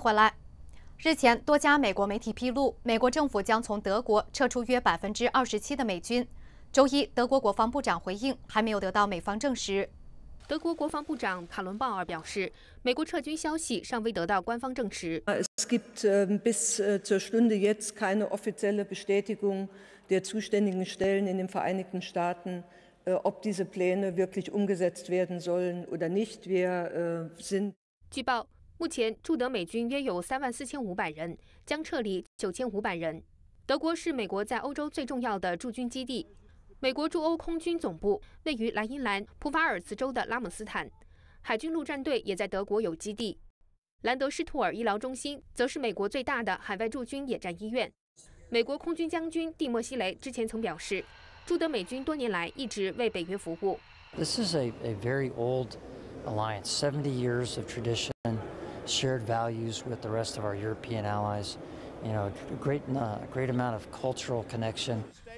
回来。日前，多家美国媒体披露，美国政府将从德国撤出约百分之二十七的美军。周一，德国国防部长回应，还没有得到美方证实。德国国防部长卡伦鲍尔表示，美国撤军消息尚未得到官方证实。据报。目前驻德美军约有三万四千五百人，将撤离九千五百人。德国是美国在欧洲最重要的驻军基地。美国驻欧空军总部位于莱茵兰普法尔茨州的拉姆斯坦，海军陆战队也在德国有基地。兰德施图尔医疗中心则是美国最大的海外驻军野战医院。美国空军将军蒂莫西雷之前曾表示，驻德美军多年来一直为北约服务。This is a a very old alliance, seventy years of tradition.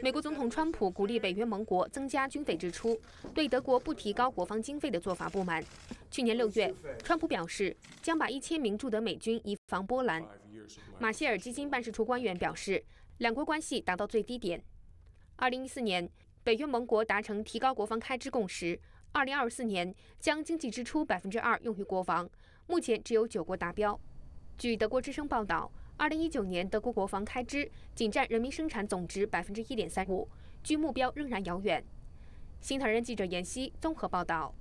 美国总统川普鼓励北约盟国增加军费支出，对德国不提高国防经费的做法不满。去年六月，川普表示将把一千名驻德美军移防波兰。马歇尔基金办事处官员表示，两国关系达到最低点。二零一四年，北约盟国达成提高国防开支共识二零二四年将经济支出百分之二用于国防。目前只有九国达标。据德国之声报道，二零一九年德国国防开支仅占人民生产总值百分之一点三五，距目标仍然遥远。新唐人记者闫希综合报道。